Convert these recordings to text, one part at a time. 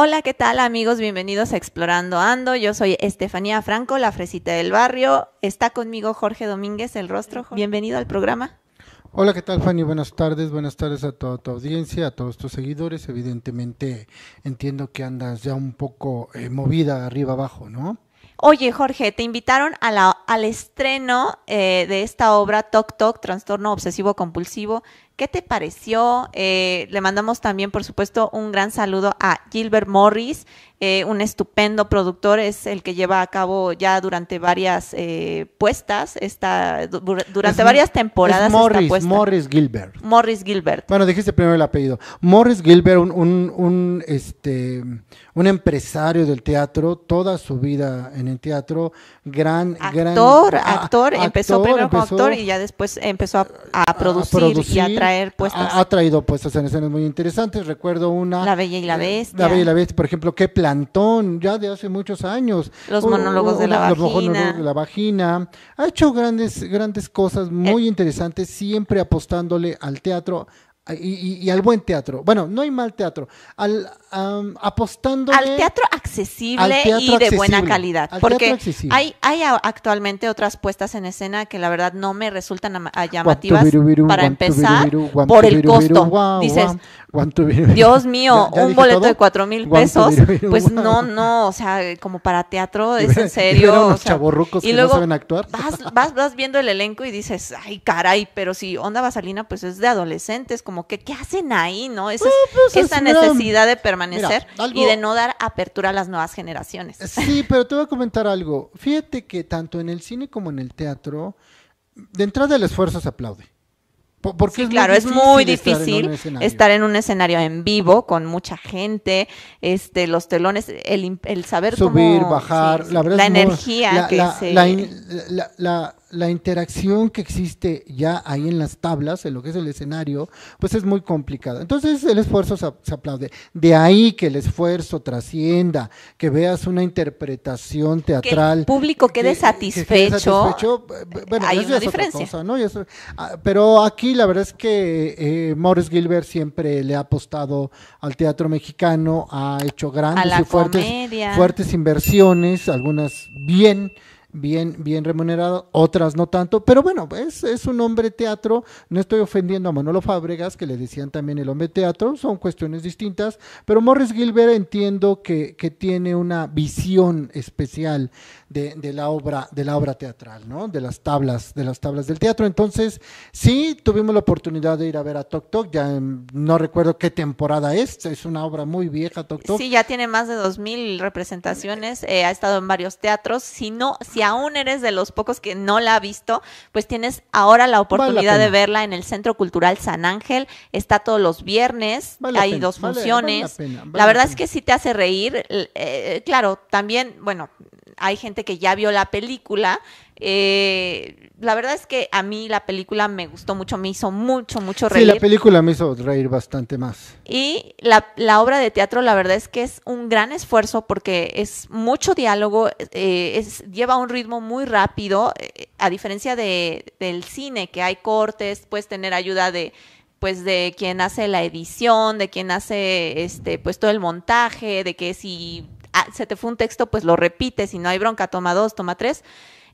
Hola, ¿qué tal amigos? Bienvenidos a Explorando Ando. Yo soy Estefanía Franco, la fresita del barrio. Está conmigo Jorge Domínguez, el rostro. Bienvenido al programa. Hola, ¿qué tal Fanny? Buenas tardes, buenas tardes a toda tu audiencia, a todos tus seguidores. Evidentemente entiendo que andas ya un poco eh, movida arriba abajo, ¿no? Oye, Jorge, te invitaron a la, al estreno eh, de esta obra Toc Toc, Trastorno Obsesivo Compulsivo, ¿Qué te pareció? Eh, le mandamos también, por supuesto, un gran saludo a Gilbert Morris, eh, un estupendo productor, es el que lleva a cabo ya durante varias eh, puestas, esta, durante varias temporadas. Morris, Morris Gilbert. Morris Gilbert. Bueno, dijiste primero el apellido. Morris Gilbert, un, un, este, un empresario del teatro, toda su vida en el teatro, gran... Actor, gran, actor, empezó primero como actor y ya después empezó a, producir, a y a ha, traído puestas en escenas muy interesantes. Recuerdo una. La Bella y la eh, Bestia. La Bella y la Bestia, por ejemplo, qué plantón, ya de hace muchos años. Los monólogos de la los vagina. monólogos de la vagina. Ha hecho grandes, grandes cosas muy eh. interesantes, siempre apostándole al teatro, Ah, y, al buen teatro. Bueno, no hay mal teatro. Al apostando al teatro accesible y de buena calidad. porque hay, hay actualmente otras puestas en escena que la verdad no me resultan llamativas para empezar por el costo. Dices, Dios mío, un boleto de cuatro mil pesos. pues no, no, o sea, como para teatro es en serio. y no saben actuar. Vas, vas, viendo el elenco y dices, ay, caray, pero si Onda Vasalina, pues es de adolescentes, como que, ¿qué hacen ahí? ¿No? Esa, pues, necesidad de permanecer y de no dar apertura a las nuevas generaciones. Eh, sí, pero te voy a comentar algo. Fíjate que tanto en el cine como en el teatro, de entrada el esfuerzo se aplaude. Porque claro, es muy difícil estar en, un escenario en vivo con mucha gente, este, los telones, el, saber subir, bajar, la, energía que se... la, la interacción que existe ya ahí en las tablas, en lo que es el escenario, pues es muy complicada. Entonces el esfuerzo se, aplaude. De ahí que el esfuerzo trascienda, que veas una interpretación teatral. Que el público quede satisfecho. Eh, eh, bueno, hay una diferencia. ¿no? Ah, pero aquí la verdad es que eh, Morris Gilbert siempre le ha apostado al teatro mexicano, ha hecho grandes y fuertes, fuertes inversiones, algunas bien bien, bien remunerado, otras no tanto, pero bueno, es, es un hombre teatro, no estoy ofendiendo a Manolo Fábregas, que le decían también el hombre teatro, son cuestiones distintas, pero Morris Gilbert entiendo que, que tiene una visión especial de, de, la obra, de la obra teatral, ¿no? De las tablas, de las tablas del teatro. Entonces, sí, tuvimos la oportunidad de ir a ver a Tok Tok, ya em, no recuerdo qué temporada es, es una obra muy vieja, Tok Tok. Sí, ya tiene más de dos mil representaciones, eh, ha estado en varios teatros. Si no, si aún eres de los pocos que no la ha visto, pues tienes ahora la oportunidad de verla en el Centro Cultural San Ángel, está todos los viernes, hay dos funciones. la, verdad es que sí te hace reír, eh, claro, también, bueno, hay gente que ya vio la película. Eh, la verdad es que a mí la película me gustó mucho, me hizo mucho, mucho reír. Sí, la película me hizo reír bastante más. Y la, obra de teatro, la verdad es que es un gran esfuerzo porque es mucho diálogo, eh, es, lleva un ritmo muy rápido, eh, a diferencia de, del cine, que hay cortes, puedes tener ayuda de pues de quien hace la edición, de quien hace este pues todo el montaje, de que si Ah, se te fue un texto, pues lo repites y no hay bronca, toma dos, toma tres.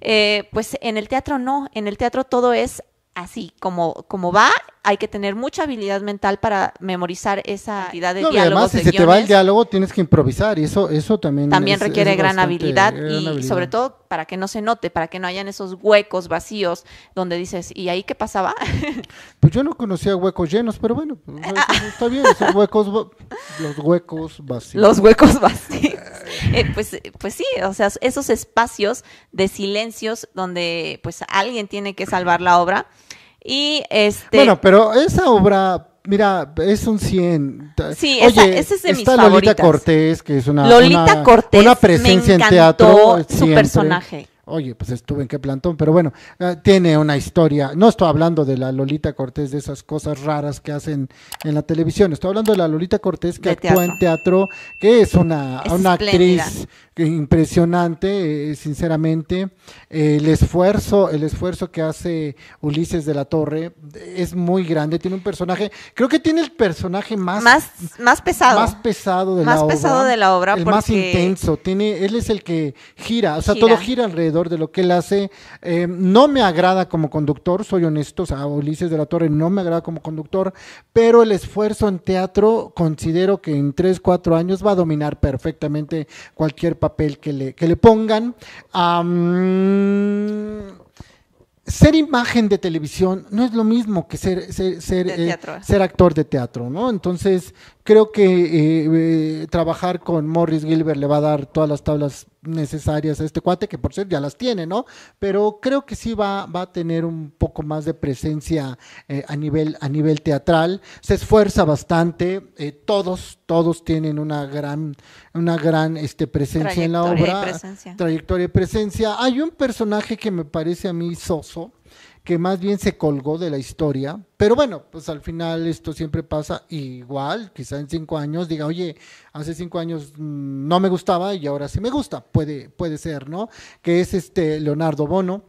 Eh, pues en el teatro no, en el teatro todo es así como, como va, hay que tener mucha habilidad mental para memorizar esa cantidad de diálogos. Y además, si se te va el diálogo, tienes que improvisar y eso, eso también. También requiere gran habilidad y sobre todo para que no se note, para que no hayan esos huecos vacíos donde dices, ¿y ahí qué pasaba? Pues yo no conocía huecos llenos, pero bueno, pues, pues, está bien, esos huecos, los huecos vacíos. Los huecos vacíos. Eh, pues, pues sí, o sea, esos espacios de silencios donde pues alguien tiene que salvar la obra y este... Bueno, pero esa obra Mira, es un 100. Sí, Oye, esa, es de está Lolita Cortés, que es una, Lolita una, presencia en teatro. Su personaje. Oye, pues estuve en qué plantón, pero bueno, eh, tiene una historia. No estoy hablando de la Lolita Cortés, de esas cosas raras que hacen en la televisión. Estoy hablando de la Lolita Cortés que actúa en teatro, que es una, es una actriz impresionante, eh, sinceramente. el esfuerzo, el esfuerzo que hace Ulises de la Torre es muy grande. Tiene un personaje, creo que tiene el personaje más más, más pesado, más pesado de más la obra, de la obra, el más intenso. Tiene, él es el que gira, o sea, todo gira alrededor de lo que él hace. Eh, no me agrada como conductor, soy honesto, a Ulises de la Torre no me agrada como conductor, pero el esfuerzo en teatro considero que en 3, 4 años va a dominar perfectamente cualquier papel que le, pongan. ser imagen de televisión no es lo mismo que ser, ser, ser eh, ¿eh? actor de teatro, ¿no? Entonces, creo que eh, eh, trabajar con Morris Gilbert le va a dar todas las tablas necesarias a este cuate, que por cierto ya las tiene, ¿no? Pero creo que sí va, a tener un poco más de presencia eh, a, nivel, a nivel teatral. Se esfuerza bastante, todos, todos tienen una gran, una gran este, presencia en la obra. Trayectoria y presencia. Trayectoria y presencia. Hay un personaje que me parece a mí soso que más bien se colgó de la historia. Pero bueno, pues al final esto siempre pasa igual, quizá en cinco años diga, oye, hace cinco años mm, no me gustaba y ahora sí me gusta, puede, puede ser, ¿no? Que es este Leonardo Bono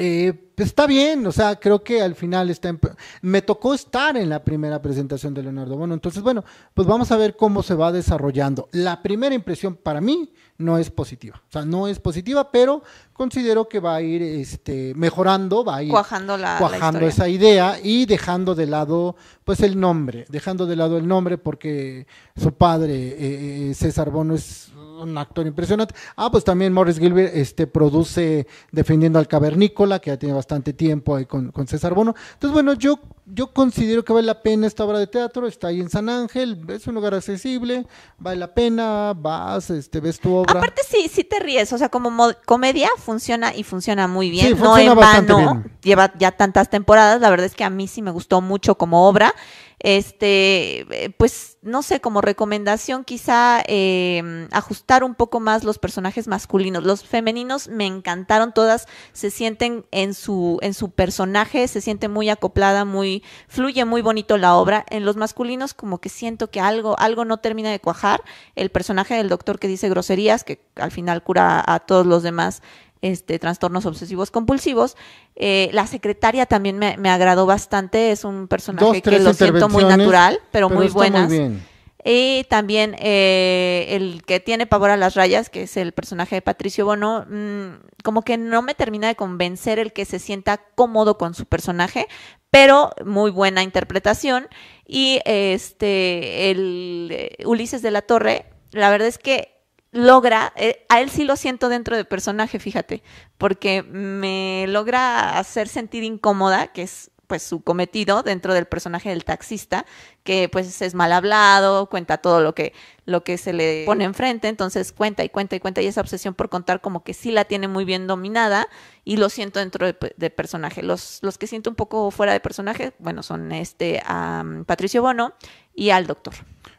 eh, pues, está bien, o sea, creo que al final está me tocó estar en la primera presentación de Leonardo Bono, entonces bueno, pues vamos a ver cómo se va desarrollando. La primera impresión para mí no es positiva, o sea, no es positiva, pero considero que va a ir este, mejorando, va a ir cuajando, la, cuajando esa idea y dejando de lado pues el nombre, dejando de lado el nombre porque su padre eh, eh, César Bono es un actor impresionante. Ah, pues también Morris Gilbert este, produce Defendiendo al Cavernícola, que ya tiene bastante tiempo ahí con, con, César Bono. Entonces, bueno, yo, yo considero que vale la pena esta obra de teatro, está ahí en San Ángel, es un lugar accesible, vale la pena, vas, este, ves tu obra. Aparte sí, sí te ríes, o sea, como comedia funciona y funciona muy bien, no en vano, lleva ya tantas temporadas, la verdad es que a mí sí me gustó mucho como obra. Este, eh, pues no sé, como recomendación quizá em, ajustar un poco más los personajes masculinos. Los femeninos me encantaron todas, se sienten en su, en su personaje, se siente muy acoplada, muy, fluye muy bonito la obra. En los masculinos como que siento que algo, algo no termina de cuajar. El personaje del doctor que dice groserías, que al final cura a todos los demás este, trastornos obsesivos compulsivos. Eh, la secretaria también me, agradó bastante, es un personaje que lo siento muy natural, pero, muy buenas. Y también eh, el que tiene pavor a las rayas, que es el personaje de Patricio Bono, mm, como que no me termina de convencer el que se sienta cómodo con su personaje, pero muy buena interpretación. Y este, el eh, Ulises de la Torre, la verdad es que logra, eh, a él sí lo siento dentro del personaje, fíjate, porque me logra hacer sentir incómoda, que es pues su cometido dentro del personaje del taxista, que pues es mal hablado, cuenta todo lo que, lo que se le pone enfrente, entonces cuenta y cuenta y cuenta, y esa obsesión por contar como que sí la tiene muy bien dominada, y lo siento dentro de, pues, personaje. Los, los que siento un poco fuera de personaje, bueno, son este a Patricio Bono y al doctor.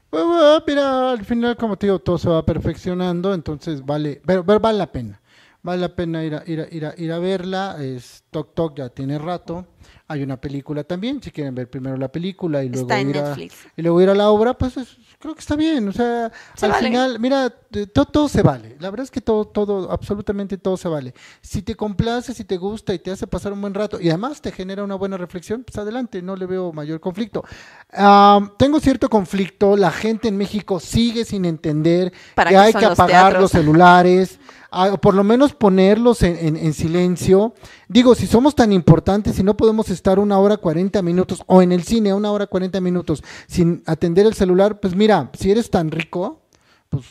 Pues, ah, mira, al final, como te digo, todo se va perfeccionando, entonces vale, pero, vale la pena. Vale la pena ir a, ir ir verla. Es Toc Toc, ya tiene rato. Hay una película también, si quieren ver primero la película y luego, ir a, y luego ir la obra, pues creo que está bien. O sea, al final, mira, todo, se vale. La verdad es que todo, todo, absolutamente todo se vale. Si te complace, si te gusta y te hace pasar un buen rato y además te genera una buena reflexión, pues adelante, no le veo mayor conflicto. tengo cierto conflicto, la gente en México sigue sin entender que hay que apagar los, celulares. o por lo menos ponerlos en, silencio. Digo, si somos tan importantes y no podemos estar una hora cuarenta minutos o en el cine una hora cuarenta minutos sin atender el celular, pues mira, si eres tan rico, pues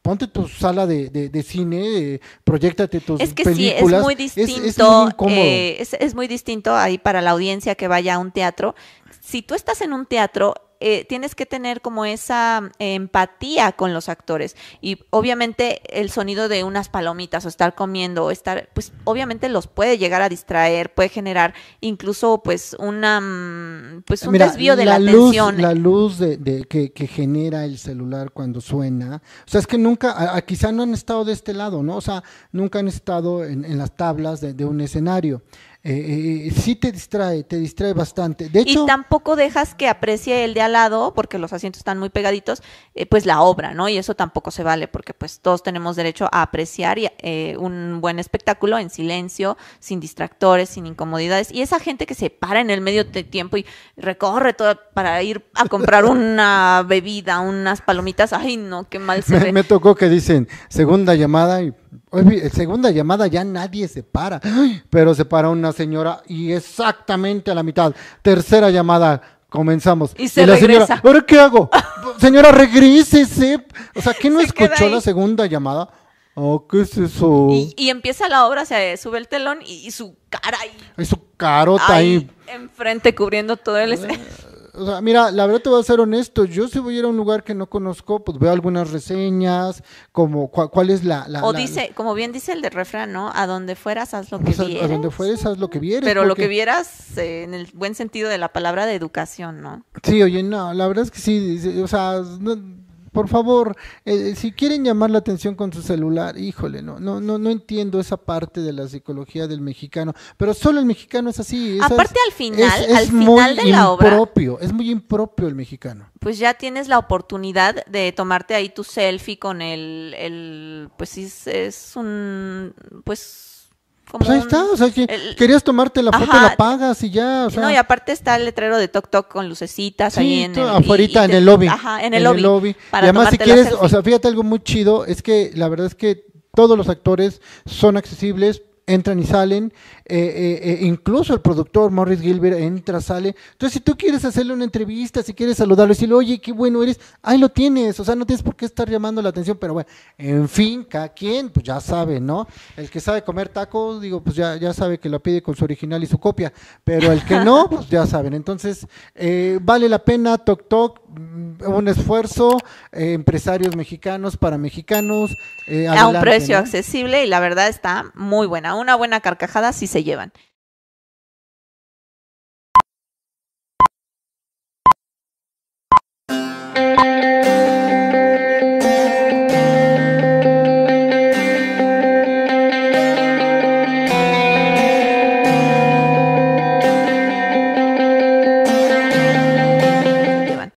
ponte tu sala de, cine, proyectate tus películas. Es que sí, es muy distinto. Eh, es muy distinto ahí para la audiencia que vaya a un teatro. Si tú estás en un teatro, eh, tienes que tener como esa mm, empatía con los actores. Y obviamente el sonido de unas palomitas o estar comiendo o estar, pues obviamente los puede llegar a distraer, puede generar incluso pues una, mm, pues un desvío de la, la atención. La luz de, que, genera el celular cuando suena. O sea, es que nunca, quizá no han estado de este lado, ¿no? O sea, nunca han estado en, las tablas de, de un escenario. Eh, eh, sí te distrae, te distrae bastante. y tampoco dejas que aprecie el de al lado, porque los asientos están muy pegaditos, eh, pues la obra, ¿no? Y eso tampoco se vale, porque pues todos tenemos derecho a apreciar un buen espectáculo en silencio, sin distractores, sin incomodidades. Y esa gente que se para en el medio de tiempo y recorre todo para ir a comprar una bebida, unas palomitas, ay no, qué mal se ve. me tocó que dicen segunda llamada y segunda llamada ya nadie se para, pero se para una señora y exactamente a la mitad. Tercera llamada, comenzamos. Y se la Señora, ¿Ahora qué hago? señora, regrese, O sea, ¿quién no escuchó la segunda llamada? Oh, ¿qué es eso? Y, empieza la obra, se sube el telón y, su cara ahí. su carota ahí. Enfrente cubriendo todo el... Ah. O sea, mira, la verdad te voy a ser honesto, yo si voy a ir a un lugar que no conozco, pues veo algunas reseñas, como cuál, es la... o dice, como bien dice el de refrán, ¿no? A donde fueras, haz lo que A donde fueras, haz lo que vieras. Pero lo que vieras eh, en el buen sentido de la palabra de educación, ¿no? Sí, oye, no, la verdad es que sí, o sea, por favor, eh, si quieren llamar la atención con su celular, híjole, no, no, no, entiendo esa parte de la psicología del mexicano, pero solo el mexicano es así. Es, Aparte al final, al final de la obra. Es muy impropio el mexicano. Pues ya tienes la oportunidad de tomarte ahí tu selfie con el, el pues es, es un, pues pues ahí está, o sea, que querías tomarte la foto, la pagas y ya. No, y aparte está el letrero de Toc Toc con lucecitas ahí en el, el lobby. Ajá, en el lobby. además, si quieres, o sea, fíjate algo muy chido, es que la verdad es que todos los actores son accesibles, entran y salen. Eh, eh, eh, incluso el productor Morris Gilbert entra, sale. Entonces, si tú quieres hacerle una entrevista, si quieres saludarlo, decirle, oye, qué bueno eres, ahí lo tienes, o sea, no tienes por qué estar llamando la atención, pero bueno, en fin, cada quien, pues ya sabe, ¿no? El que sabe comer tacos, digo, pues ya, ya sabe que lo pide con su original y su copia, pero el que no, pues ya saben. Entonces, vale la pena, Toc Toc, mm, un esfuerzo, empresarios mexicanos para mexicanos. a un precio accesible y la verdad está muy buena. Una buena carcajada si llevan.